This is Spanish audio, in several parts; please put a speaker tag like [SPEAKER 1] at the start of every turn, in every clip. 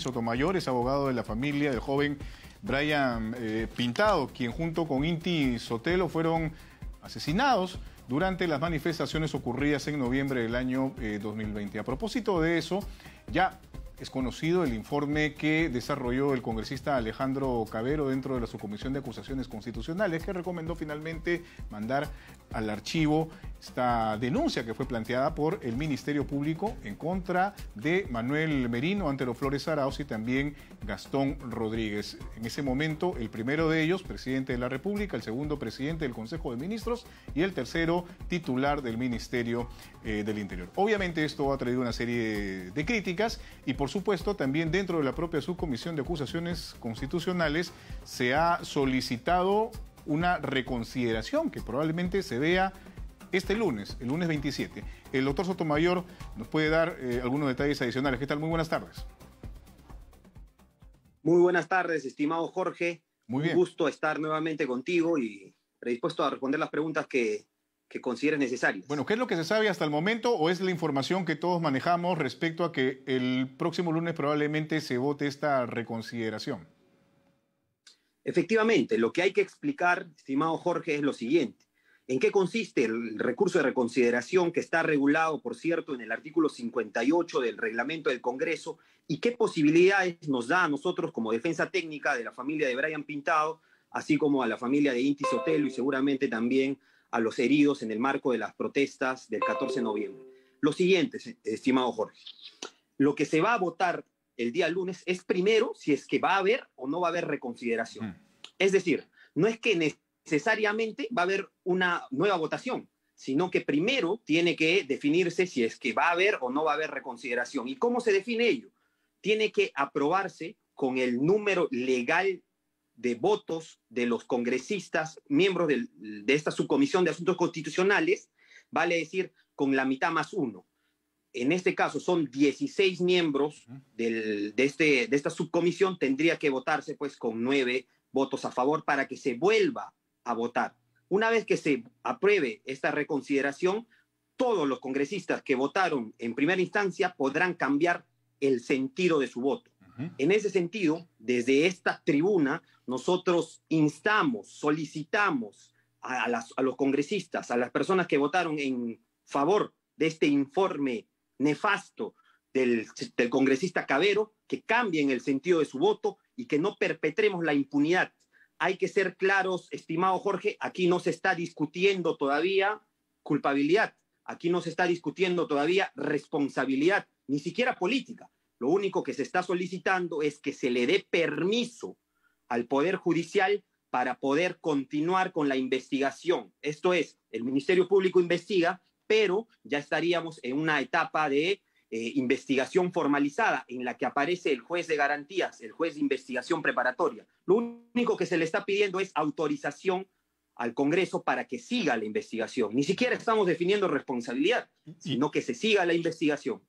[SPEAKER 1] Sotomayor es abogado de la familia del joven Brian eh, Pintado, quien junto con Inti Sotelo fueron asesinados durante las manifestaciones ocurridas en noviembre del año 2020. Eh, A propósito de eso, ya es conocido el informe que desarrolló el congresista Alejandro Cabero dentro de la subcomisión de acusaciones constitucionales que recomendó finalmente mandar al archivo esta denuncia que fue planteada por el Ministerio Público en contra de Manuel Merino, Antero Flores Arauz y también Gastón Rodríguez. En ese momento, el primero de ellos, presidente de la República, el segundo, presidente del Consejo de Ministros y el tercero, titular del Ministerio eh, del Interior. Obviamente esto ha traído una serie de críticas y, por supuesto, también dentro de la propia subcomisión de acusaciones constitucionales se ha solicitado una reconsideración que probablemente se vea este lunes, el lunes 27. El doctor Sotomayor nos puede dar eh, algunos detalles adicionales. ¿Qué tal? Muy buenas tardes.
[SPEAKER 2] Muy buenas tardes, estimado Jorge. Muy bien. Un gusto estar nuevamente contigo y predispuesto a responder las preguntas que, que consideres necesarias. Bueno,
[SPEAKER 1] ¿qué es lo que se sabe hasta el momento o es la información que todos manejamos respecto a que el próximo lunes probablemente se vote esta reconsideración?
[SPEAKER 2] Efectivamente, lo que hay que explicar, estimado Jorge, es lo siguiente. ¿En qué consiste el recurso de reconsideración que está regulado, por cierto, en el artículo 58 del reglamento del Congreso? ¿Y qué posibilidades nos da a nosotros como defensa técnica de la familia de Brian Pintado, así como a la familia de Inti Sotelo y seguramente también a los heridos en el marco de las protestas del 14 de noviembre? Lo siguiente, estimado Jorge, lo que se va a votar el día lunes es primero si es que va a haber o no va a haber reconsideración. Mm. Es decir, no es que necesariamente va a haber una nueva votación, sino que primero tiene que definirse si es que va a haber o no va a haber reconsideración. ¿Y cómo se define ello? Tiene que aprobarse con el número legal de votos de los congresistas, miembros de, esta subcomisión de asuntos constitucionales, vale decir, con la mitad más uno. En este caso son 16 miembros de, este, de esta subcomisión, tendría que votarse pues con nueve votos a favor para que se vuelva votar. Una vez que se apruebe esta reconsideración, todos los congresistas que votaron en primera instancia podrán cambiar el sentido de su voto. En ese sentido, desde esta tribuna, nosotros instamos, solicitamos a, los congresistas, a las personas que votaron en favor de este informe nefasto del, del, congresista Cabero, que cambien el sentido de su voto y que no perpetremos la impunidad hay que ser claros, estimado Jorge, aquí no se está discutiendo todavía culpabilidad, aquí no se está discutiendo todavía responsabilidad, ni siquiera política. Lo único que se está solicitando es que se le dé permiso al Poder Judicial para poder continuar con la investigación. Esto es, el Ministerio Público investiga, pero ya estaríamos en una etapa de eh, investigación formalizada en la que aparece el juez de garantías, el juez de investigación preparatoria. Lo único que se le está pidiendo es autorización al Congreso para que siga la investigación. Ni siquiera estamos definiendo responsabilidad, sino que se siga la investigación.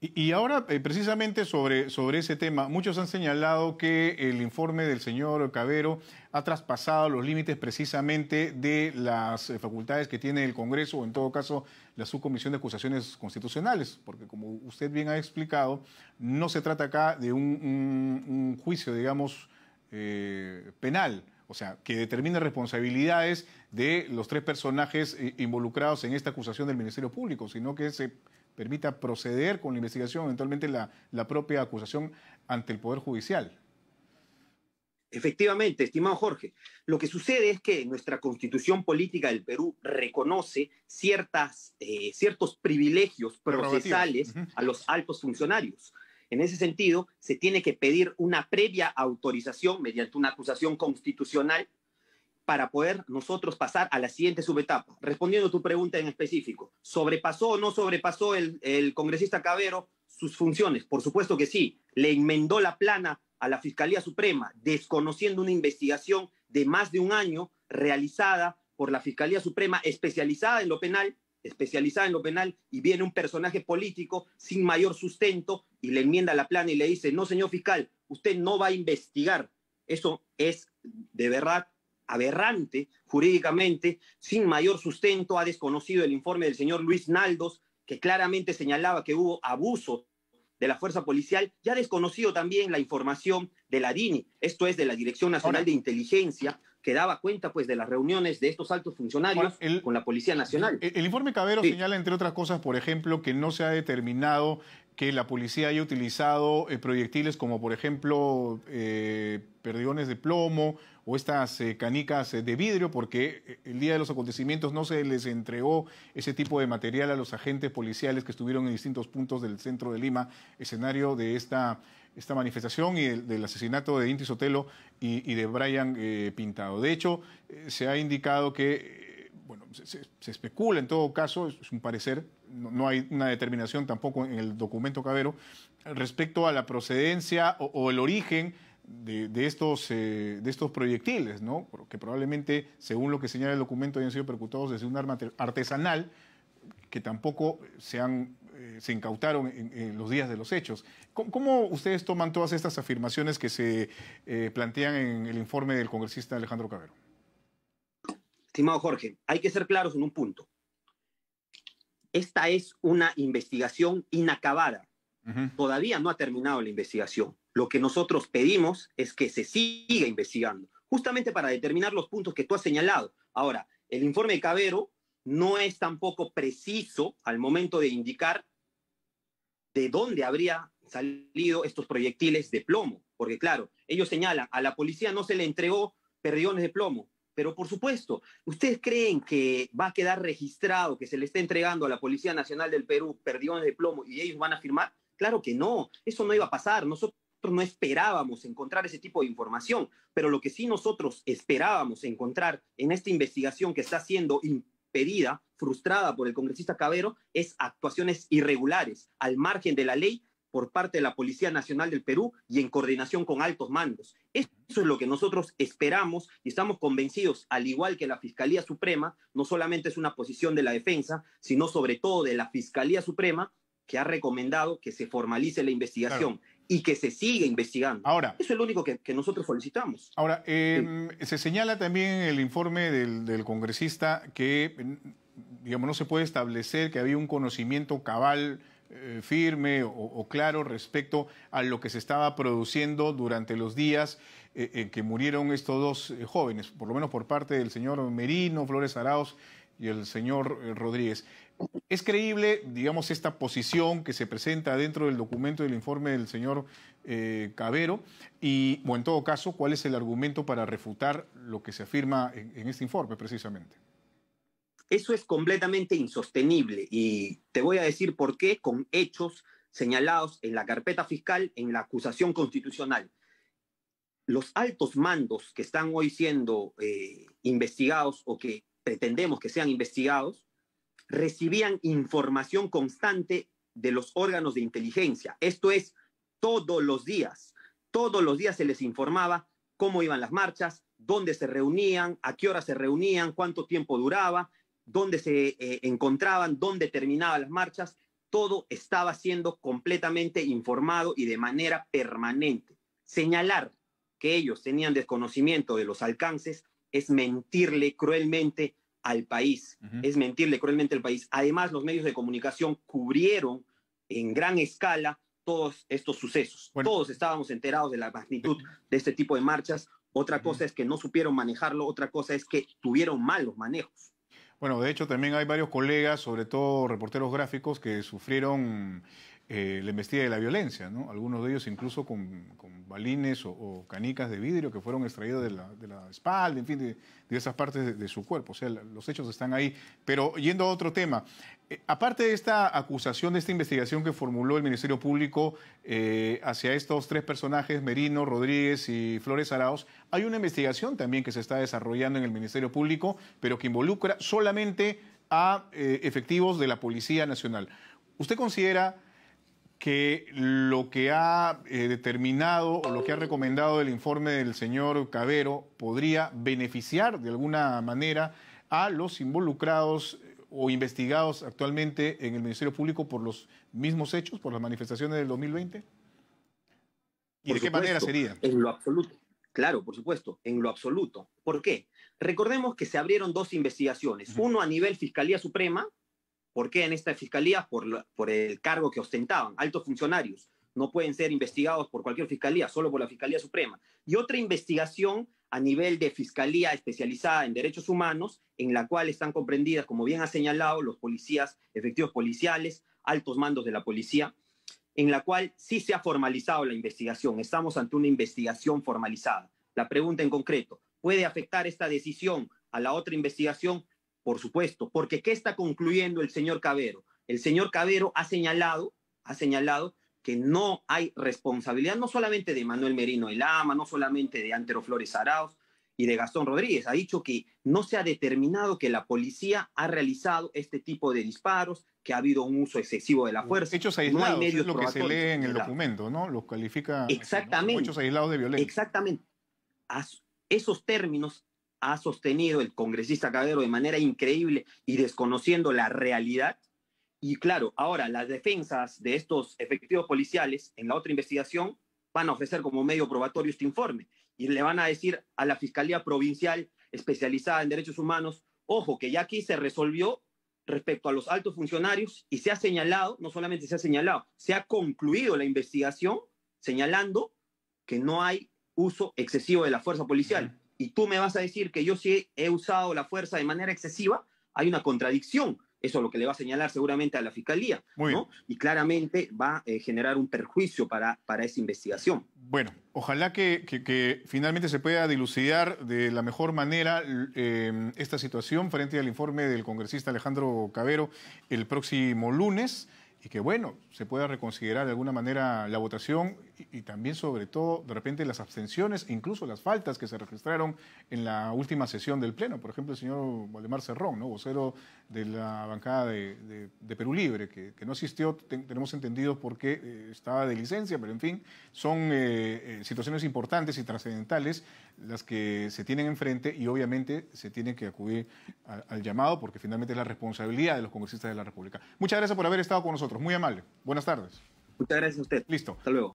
[SPEAKER 1] Y, ahora, eh, precisamente sobre, ese tema, muchos han señalado que el informe del señor Cabero ha traspasado los límites precisamente de las eh, facultades que tiene el Congreso, o en todo caso, la Subcomisión de Acusaciones Constitucionales, porque como usted bien ha explicado, no se trata acá de un, juicio, digamos, eh, penal, o sea, que determine responsabilidades de los tres personajes involucrados en esta acusación del Ministerio Público, sino que se permita proceder con la investigación, eventualmente la, la propia acusación ante el
[SPEAKER 2] Poder Judicial. Efectivamente, estimado Jorge, lo que sucede es que nuestra constitución política del Perú reconoce ciertas, eh, ciertos privilegios procesales a los altos funcionarios. En ese sentido, se tiene que pedir una previa autorización mediante una acusación constitucional para poder nosotros pasar a la siguiente subetapa. Respondiendo a tu pregunta en específico, ¿sobrepasó o no sobrepasó el, congresista Cabero sus funciones? Por supuesto que sí, le enmendó la plana a la Fiscalía Suprema, desconociendo una investigación de más de un año realizada por la Fiscalía Suprema especializada en lo penal, especializada en lo penal, y viene un personaje político sin mayor sustento y le enmienda la plana y le dice, no, señor fiscal, usted no va a investigar. Eso es de verdad aberrante jurídicamente, sin mayor sustento, ha desconocido el informe del señor Luis Naldos, que claramente señalaba que hubo abuso de la fuerza policial, ha desconocido también la información de la DINI, esto es de la Dirección Nacional de Inteligencia, que daba cuenta pues de las reuniones de estos altos funcionarios con la Policía Nacional. El, informe Cabero señala,
[SPEAKER 1] entre otras cosas, por ejemplo, que no se ha determinado que la policía haya utilizado eh, proyectiles como por ejemplo eh, perdigones de plomo o estas eh, canicas de vidrio, porque el día de los acontecimientos no se les entregó ese tipo de material a los agentes policiales que estuvieron en distintos puntos del centro de Lima, escenario de esta, manifestación y del asesinato de Inti Sotelo y, y de Brian Pintado. De hecho, se ha indicado que bueno, se, especula en todo caso, es un parecer, no, hay una determinación tampoco en el documento Cabero, respecto a la procedencia o, el origen eh, de, estos, proyectiles, ¿no? que probablemente, según lo que señala el documento, hayan sido percutados desde un arma artesanal que tampoco se, eh, incautaron en, los días de los hechos. ¿Cómo, ustedes toman todas estas afirmaciones que se eh, plantean en el informe del congresista Alejandro Cabero?
[SPEAKER 2] Estimado Jorge, hay que ser claros en un punto. Esta es una investigación inacabada. Todavía no ha terminado la investigación. Lo que nosotros pedimos es que se siga investigando, justamente para determinar los puntos que tú has señalado. Ahora, el informe de Cabero no es tampoco preciso al momento de indicar de dónde habría salido estos proyectiles de plomo, porque claro, ellos señalan, a la policía no se le entregó perdigones de plomo, pero por supuesto, ¿ustedes creen que va a quedar registrado que se le está entregando a la Policía Nacional del Perú perdiones de plomo y ellos van a firmar? Claro que no, eso no iba a pasar. Nosotros no esperábamos encontrar ese tipo de información, pero lo que sí nosotros esperábamos encontrar en esta investigación que está siendo impedida, frustrada por el congresista Cabero, es actuaciones irregulares, al margen de la ley, por parte de la Policía Nacional del Perú y en coordinación con altos mandos. Eso es lo que nosotros esperamos y estamos convencidos, al igual que la Fiscalía Suprema, no solamente es una posición de la defensa, sino sobre todo de la Fiscalía Suprema, que ha recomendado que se formalice la investigación. Y que se siga investigando. Ahora. Eso es lo único que, nosotros solicitamos.
[SPEAKER 1] Ahora, em, se señala también en el informe del, del congresista que, digamos, no se puede establecer que había un conocimiento cabal eh, firme o, claro respecto a lo que se estaba produciendo durante los días eh, en que murieron estos dos eh, jóvenes, por lo menos por parte del señor Merino, Flores Arauz y el señor Rodríguez. ¿Es creíble, digamos, esta posición que se presenta dentro del documento del informe del señor Cabero? Y, en todo caso, ¿cuál es el argumento para refutar lo que se afirma en este informe precisamente?
[SPEAKER 2] Eso es completamente insostenible y te voy a decir por qué con hechos señalados en la carpeta fiscal, en la acusación constitucional. Los altos mandos que están hoy siendo eh, investigados o que pretendemos que sean investigados, recibían información constante de los órganos de inteligencia. Esto es todos los días. Todos los días se les informaba cómo iban las marchas, dónde se reunían, a qué hora se reunían, cuánto tiempo duraba, dónde se eh, encontraban, dónde terminaban las marchas, todo estaba siendo completamente informado y de manera permanente. Señalar que ellos tenían desconocimiento de los alcances es mentirle cruelmente al país, es mentirle cruelmente al país. Además, los medios de comunicación cubrieron en gran escala todos estos sucesos. Todos estábamos enterados de la magnitud de este tipo de marchas. Otra cosa es que no supieron manejarlo, otra cosa es que tuvieron malos manejos.
[SPEAKER 1] Bueno, de hecho también hay varios colegas, sobre todo reporteros gráficos, que sufrieron eh, la investigación de la violencia, ¿no? Algunos de ellos incluso con, balines o, canicas de vidrio que fueron extraídos de la, espalda, en fin, de, esas partes de, su cuerpo. O sea, los hechos están ahí. Pero yendo a otro tema, eh, aparte de esta acusación, de esta investigación que formuló el Ministerio Público eh, hacia estos tres personajes, Merino, Rodríguez y Flores Araos, hay una investigación también que se está desarrollando en el Ministerio Público, pero que involucra solamente a efectivos de la Policía Nacional. ¿Usted considera que lo que ha eh, determinado o lo que ha recomendado el informe del señor Cabero podría beneficiar de alguna manera a los involucrados eh, o investigados actualmente en el Ministerio Público por los mismos hechos, por las manifestaciones del 2020? ¿Y de qué manera sería?
[SPEAKER 2] En lo absoluto. Claro, por supuesto, en lo absoluto. ¿Por qué? Recordemos que se abrieron dos investigaciones, uno a nivel Fiscalía Suprema ¿Por qué en esta fiscalía? Por, el cargo que ostentaban, altos funcionarios. No pueden ser investigados por cualquier fiscalía, solo por la Fiscalía Suprema. Y otra investigación a nivel de fiscalía especializada en derechos humanos, en la cual están comprendidas, como bien ha señalado, los policías, efectivos policiales, altos mandos de la policía, en la cual sí se ha formalizado la investigación. Estamos ante una investigación formalizada. La pregunta en concreto, ¿puede afectar esta decisión a la otra investigación? por supuesto, porque ¿qué está concluyendo el señor Cabero? El señor Cabero ha señalado, ha señalado que no hay responsabilidad no solamente de Manuel Merino El Ama, no solamente de Antero Flores Arauz y de Gastón Rodríguez. Ha dicho que no se ha determinado que la policía ha realizado este tipo de disparos, que ha habido un uso excesivo de la fuerza. no hay medios es lo que se lee en el
[SPEAKER 1] documento, ¿no? Los califica este, Exactamente.
[SPEAKER 2] hechos aislados de violencia. Exactamente. esos términos ha sostenido el congresista Cabero de manera increíble y desconociendo la realidad. Y claro, ahora las defensas de estos efectivos policiales en la otra investigación van a ofrecer como medio probatorio este informe y le van a decir a la Fiscalía Provincial especializada en derechos humanos, ojo, que ya aquí se resolvió respecto a los altos funcionarios y se ha señalado, no solamente se ha señalado, se ha concluido la investigación señalando que no hay uso excesivo de la fuerza policial y tú me vas a decir que yo sí he usado la fuerza de manera excesiva, hay una contradicción. Eso es lo que le va a señalar seguramente a la fiscalía. ¿no? Y claramente va a eh, generar un perjuicio para, para esa investigación. Bueno,
[SPEAKER 1] ojalá que, finalmente se pueda dilucidar de la mejor manera eh, esta situación frente al informe del congresista Alejandro Cabero el próximo lunes y que bueno, se pueda reconsiderar de alguna manera la votación y, también sobre todo de repente las abstenciones, e incluso las faltas que se registraron en la última sesión del Pleno. Por ejemplo, el señor Valdemar Cerrón, vocero de la bancada de, Perú Libre, que, no asistió, tenemos entendido por qué eh, estaba de licencia, pero en fin, son eh, eh, situaciones importantes y trascendentales las que se tienen enfrente y obviamente se tienen que acudir al llamado porque finalmente es la responsabilidad de los congresistas de la República. Muchas gracias por haber estado con nosotros, muy amable. Buenas tardes.
[SPEAKER 2] Muchas gracias a usted. Listo. Hasta luego.